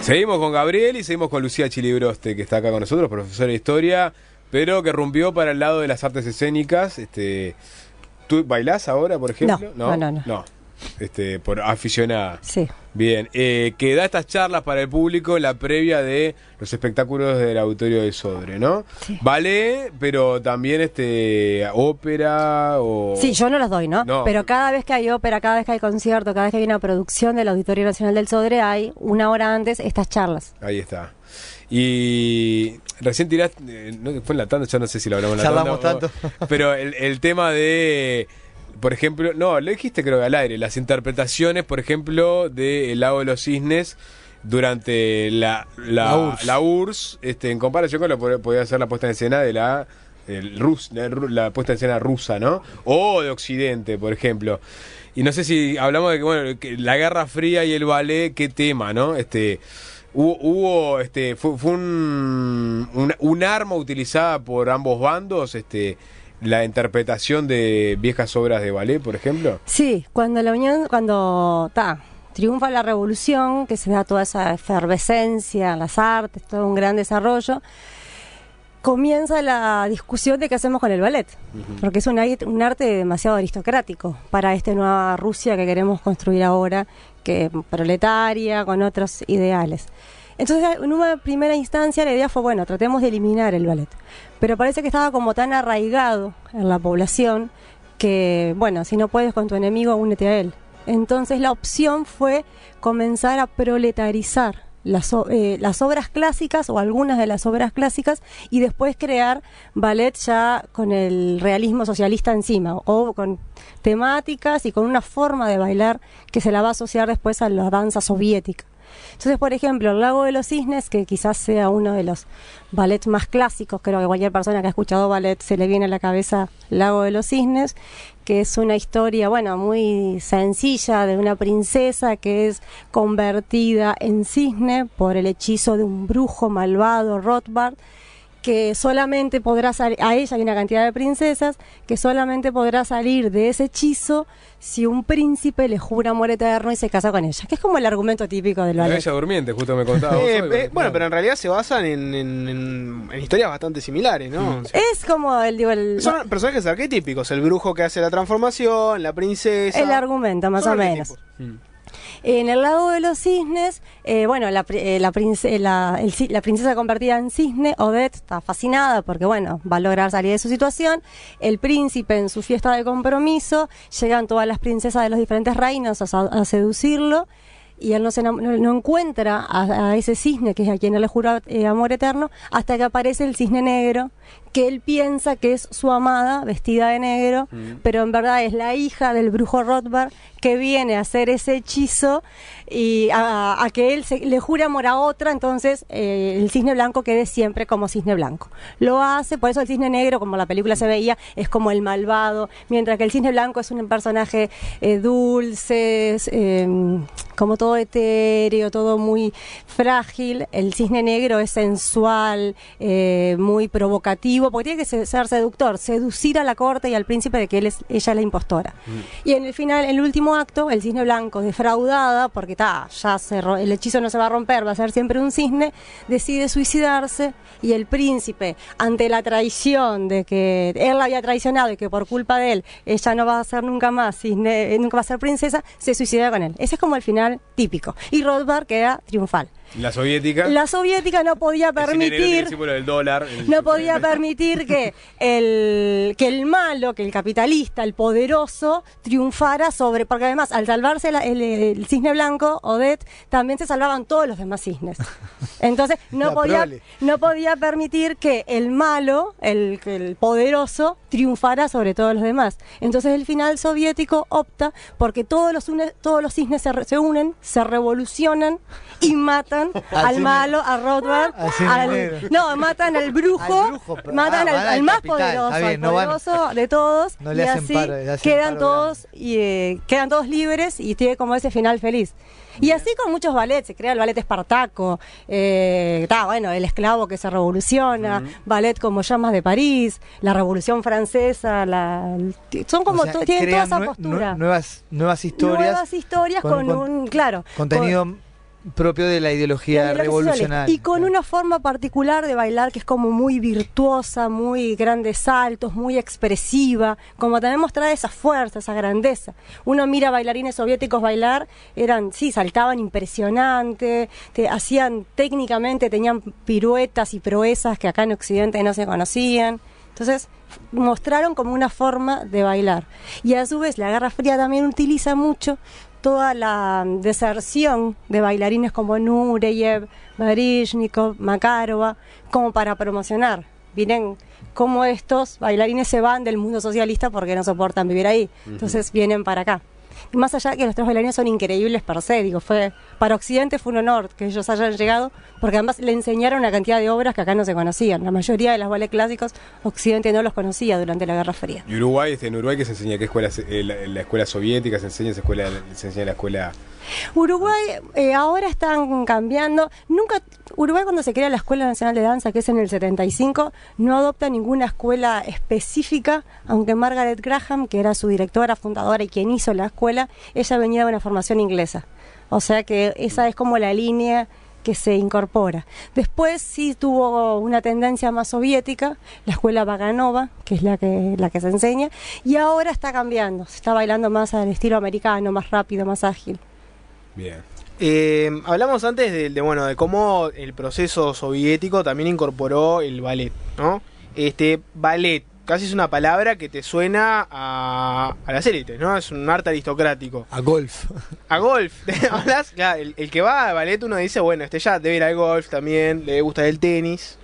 Seguimos con Gabriel y seguimos con Lucía Chilibroste, que está acá con nosotros, profesora de historia, pero que rompió para el lado de las artes escénicas. Este, ¿Tú bailás ahora, por ejemplo? no, no. no. no. Este, por aficionada. Sí. Bien, eh, que da estas charlas para el público la previa de los espectáculos del auditorio de Sodre, ¿no? Vale, pero también este ópera o... Sí, yo no las doy, ¿no? Pero cada vez que hay ópera, cada vez que hay concierto, cada vez que hay una producción del Auditorio Nacional del Sodre, hay una hora antes estas charlas. Ahí está. Y recién tiraste, eh, no, fue en la tanda, ya no sé si lo hablamos en la tanto. pero el tema de por ejemplo, no, lo dijiste creo que al aire, las interpretaciones, por ejemplo, de El lago de los cisnes durante la, la, la URSS, este, en comparación con lo que podía ser la puesta en escena de la Rus, la, puesta en escena rusa, ¿no? O de Occidente, por ejemplo. Y no sé si hablamos de que, bueno, la Guerra Fría y el ballet, qué tema, ¿no? Este, hubo, este, fue, un, un, arma utilizada por ambos bandos, este, la interpretación de viejas obras de ballet, por ejemplo? Sí, cuando la Unión, cuando ta, triunfa la revolución, que se da toda esa efervescencia, las artes, todo un gran desarrollo, comienza la discusión de qué hacemos con el ballet, porque es un, arte demasiado aristocrático para esta nueva Rusia que queremos construir ahora, que proletaria, con otros ideales. Entonces, en una primera instancia, la idea fue, bueno, tratemos de eliminar el ballet. Pero parece que estaba como tan arraigado en la población que, bueno, si no puedes con tu enemigo, únete a él. Entonces, la opción fue comenzar a proletarizar las, eh, las, obras clásicas o algunas de las obras clásicas y después crear ballet ya con el realismo socialista encima o con temáticas y con una forma de bailar que se la va a asociar después a la danza soviética. Entonces, por ejemplo, El Lago de los Cisnes, que quizás sea uno de los ballets más clásicos, creo que cualquier persona que ha escuchado ballet se le viene a la cabeza Lago de los Cisnes, que es una historia, bueno, muy sencilla de una princesa que es convertida en cisne por el hechizo de un brujo malvado, Rothbard, que solamente podrá salir, a ella hay una cantidad de princesas, que solamente podrá salir de ese hechizo si un príncipe le jura amor eterno y se casa con ella, que es como el argumento típico del La bella durmiente, justo me contaba. Eh, bueno, pero en realidad se basan en, historias bastante similares, ¿no? Mm, es como el, digo, el... Son personajes arquetípicos, el brujo que hace la transformación, la princesa... El argumento, más o menos. En el lado de los cisnes, eh, bueno, la, eh, eh, la, princesa convertida en cisne, Odette, está fascinada porque, bueno, va a lograr salir de su situación. El príncipe en su fiesta de compromiso, llegan todas las princesas de los diferentes reinos a, seducirlo y él no, no, encuentra a, ese cisne, que es a quien él le jura amor eterno, hasta que aparece el cisne negro, que él piensa que es su amada vestida de negro, mm. pero en verdad es la hija del brujo Rothbard que viene a hacer ese hechizo y a, que él le jure amor a otra, entonces eh, el cisne blanco quede siempre como cisne blanco. Lo hace, por eso el cisne negro, como la película se mm. veía, es como el malvado, mientras que el cisne blanco es un personaje eh, dulce, em, como todo etéreo, todo muy frágil, el cisne negro es sensual, eh, muy provocativo, porque tiene que ser seductor, seducir a la corte y al príncipe de que es, ella es la impostora. Mm. Y en el final, el último acto, el cisne blanco, defraudada, porque ya el hechizo no se va a romper, va a ser siempre un cisne, decide suicidarse y el príncipe, ante la traición de que él la había traicionado y que por culpa de él ella no va a ser nunca más eh, nunca va a ser princesa, se suicida con él. Ese es como el final típico. Y Rothbard queda triunfal. La soviética. La soviética no podía permitir. El del dólar. No podía permitir que el, que el malo, que el capitalista, el poderoso, triunfara sobre. Porque además, al salvarse el, cisne blanco, Odette, también se salvaban todos los demás cisnes. Entonces, no, podía, no podía permitir que el malo, el, poderoso, triunfara sobre todos los demás. Entonces, el final soviético opta porque todos los, todos los cisnes se, se unen, se revolucionan y matan al malo, a Rothbard, al, no, matan al brujo, matan ah, al, más poderoso, poderoso de todos, y así quedan todos y, eh, quedan todos libres y tiene como ese final feliz. Y así con muchos ballets, se crea el ballet espartaco, eh, bueno, el esclavo que se revoluciona, ballet como llamas de París, la revolución francesa, la, son como, tienen toda esa postura. nuevas, nuevas historias. Nuevas historias con, un, claro. Contenido propio de la ideología revolucionaria. Y con una forma particular de bailar que es como muy virtuosa, muy grandes saltos, muy expresiva, como también mostrar esa fuerza, esa grandeza. Uno mira bailarines soviéticos bailar, eran, sí, saltaban impresionante, hacían técnicamente, tenían piruetas y proezas que acá en Occidente no se conocían. Entonces, mostraron como una forma de bailar. Y a su vez, la Guerra Fría también utiliza mucho toda la deserción de bailarines como Nureyev, marishnikov, Makarova, como para promocionar. Vienen como estos bailarines se van del mundo socialista porque no soportan vivir ahí. Entonces vienen para acá más allá de que tres bailarines son increíbles per se, digo, fue, para Occidente fue un honor que ellos hayan llegado, porque además le enseñaron una cantidad de obras que acá no se conocían. La mayoría de los ballet clásicos, Occidente no los conocía durante la Guerra Fría. ¿Y Uruguay, este, en Uruguay que se enseña? ¿Qué escuela? Eh, la, escuela soviética se enseña, escuela, se enseña la escuela Uruguay eh, ahora están cambiando. Nunca Uruguay cuando se crea la Escuela Nacional de Danza, que es en el 75, no adopta ninguna escuela específica, aunque Margaret Graham, que era su directora, fundadora y quien hizo la escuela, ella venía de una formación inglesa. O sea que esa es como la línea que se incorpora. Después sí tuvo una tendencia más soviética, la escuela Vaganova, que es la que, la que se enseña, y ahora está cambiando, se está bailando más al estilo americano, más rápido, más ágil. Eh, hablamos antes de, bueno, de cómo el proceso soviético también incorporó el ballet, ¿no? Este ballet casi es una palabra que te suena a, a las élites, ¿no? Es un arte aristocrático. A golf. A golf. el, el, que va a ballet uno dice, bueno, este ya debe ir al golf también, le gusta el tenis.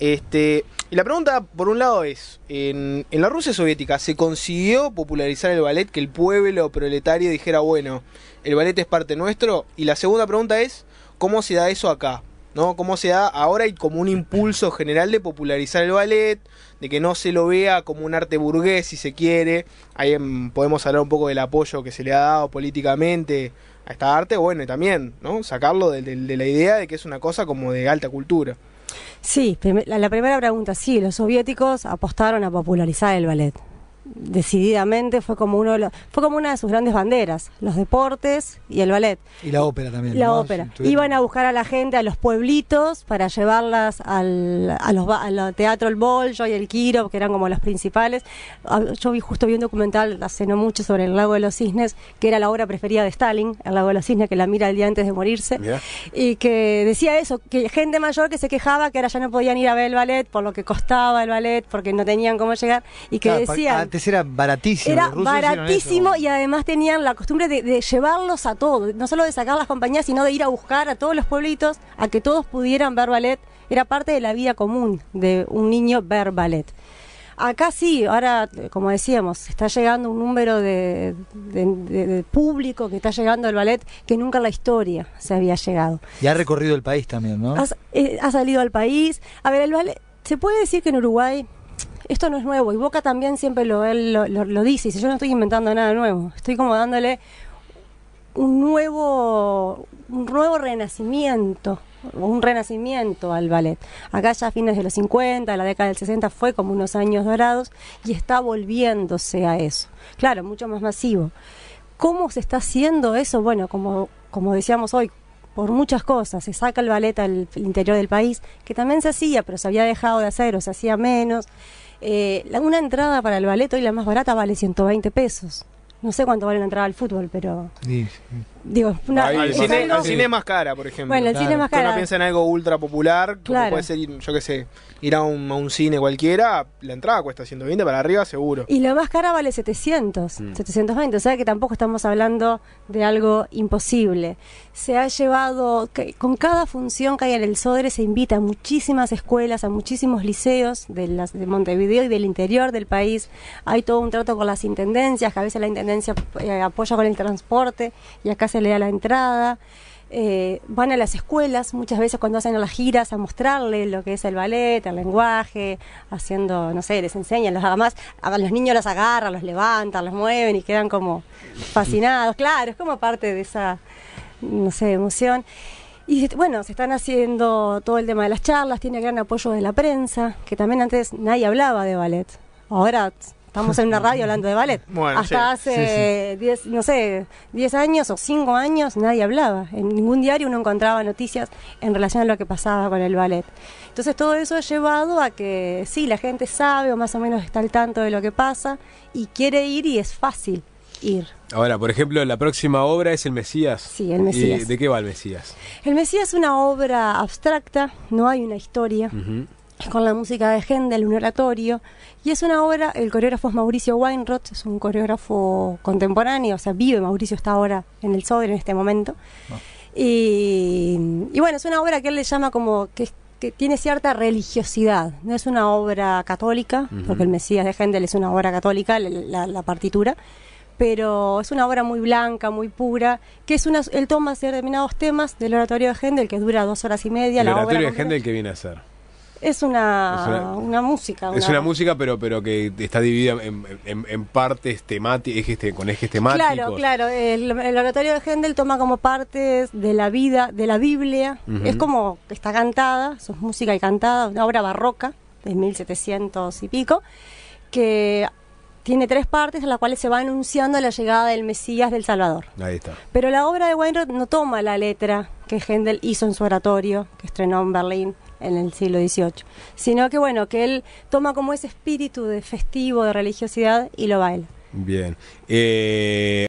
Este, y la pregunta, por un lado, es: en, la Rusia soviética, ¿se consiguió popularizar el ballet que el pueblo proletario dijera, bueno, el ballet es parte nuestro? Y la segunda pregunta es: ¿cómo se da eso acá? ¿No? ¿Cómo se da ahora y como un impulso general de popularizar el ballet, de que no se lo vea como un arte burgués, si se quiere? Ahí podemos hablar un poco del apoyo que se le ha dado políticamente a esta arte, bueno, y también, ¿no? Sacarlo de la idea de que es una cosa como de alta cultura. Sí, la primera pregunta, sí, los soviéticos apostaron a popularizar el ballet decididamente fue como uno los, fue como una de sus grandes banderas los deportes y el ballet y la ópera también la ópera iban a buscar a la gente a los pueblitos para llevarlas al a los al teatro el Boljo y el Quiro que eran como los principales ah, yo vi justo vi un documental hace no mucho sobre el lago de los cisnes que era la obra preferida de Stalin el lago de los cisnes que la mira el día antes de morirse y que decía eso que gente mayor que se quejaba que ahora ya no podían ir a ver el ballet por lo que costaba el ballet porque no tenían cómo llegar y que decía era baratísimo. Era baratísimo y además tenían la costumbre de, llevarlos a todos, no solo de sacar las compañías, sino de ir a buscar a todos los pueblitos a que todos pudieran ver ballet. Era parte de la vida común de un niño ver ballet. Acá sí, ahora, como decíamos, está llegando un número de, público que está llegando al ballet que nunca en la historia se había llegado. Y ha recorrido el país también, ¿no? Ha, eh, ha salido al país. A ver, el ballet, se puede decir que en Uruguay esto no es nuevo, y Boca también siempre lo, lo, dice, dice, yo no estoy inventando nada nuevo, estoy como dándole un nuevo, un nuevo renacimiento, un renacimiento al ballet. Acá ya a fines de los 50, la década del 60 fue como unos años dorados y está volviéndose a eso. Claro, mucho más masivo. ¿Cómo se está haciendo eso? Bueno, como, como decíamos hoy, por muchas cosas. Se saca el ballet al interior del país, que también se hacía, pero se había dejado de hacer o se hacía menos eh, una entrada para el ballet hoy la más barata vale 120 pesos. No sé cuánto vale una entrada al fútbol, pero digo, una, cine, más cara, por ejemplo. Bueno, el cine Uno piensa en algo ultra popular, como puede ser, yo qué sé, ir a un, a un cine cualquiera, la entrada cuesta 120 para arriba seguro. Y la más cara vale 700, 720, mm. o sea que tampoco estamos hablando de algo imposible. Se ha llevado, con cada función que hay en el Sodre se invita a muchísimas escuelas, a muchísimos liceos de, las, de Montevideo y del interior del país. Hay todo un trato con las intendencias, que a veces la intendencia eh, apoya con el transporte y acá se le da la entrada. Eh, van a las escuelas muchas veces cuando hacen las giras a mostrarle lo que es el ballet, el lenguaje, haciendo, no sé, les enseñan, los, además los niños los agarran, los levantan, los mueven y quedan como fascinados, claro, es como parte de esa, no sé, emoción. Y bueno, se están haciendo todo el tema de las charlas, tiene gran apoyo de la prensa, que también antes nadie hablaba de ballet. Ahora estamos en una radio hablando de ballet. Hasta hace no sé, 10 años o 5 años nadie hablaba. En ningún diario uno encontraba noticias en relación a lo que pasaba con el ballet. Entonces todo eso ha llevado a que sí, la gente sabe o más o menos está al tanto de lo que pasa y quiere ir y es fácil ir. Ahora, por ejemplo, la próxima obra es El Mesías. Sí, El Mesías. ¿De qué va El Mesías? El Mesías es una obra abstracta, no hay una historia con la música de Händel, un oratorio, y es una obra, el coreógrafo es Mauricio Weinroth, es un coreógrafo contemporáneo, o sea, vive, Mauricio está ahora en el Sodre en este momento. Ah. Y, bueno, es una obra que él le llama como que, tiene cierta religiosidad, no es una obra católica, porque el Mesías de Händel es una obra católica, la, partitura, pero es una obra muy blanca, muy pura, que es una, él toma determinados temas del oratorio de Händel, que dura dos horas y media. ¿El oratorio de Händel que viene a ser? Es una, música. Es una música, pero, pero que está dividida en, partes temáticas, con ejes temáticos. Claro, claro. El, oratorio de Händel toma como partes de la vida, de la Biblia. Es como que está cantada, es música y cantada, una obra barroca de 1700 y pico, que tiene tres partes en las cuales se va anunciando la llegada del Mesías del Salvador. Ahí está. Pero la obra de Weinroth no toma la letra que Händel hizo en su oratorio, que estrenó en Berlín en el siglo XVIII, sino que bueno, que él toma como ese espíritu de festivo, de religiosidad y lo baila. Bien. Eh,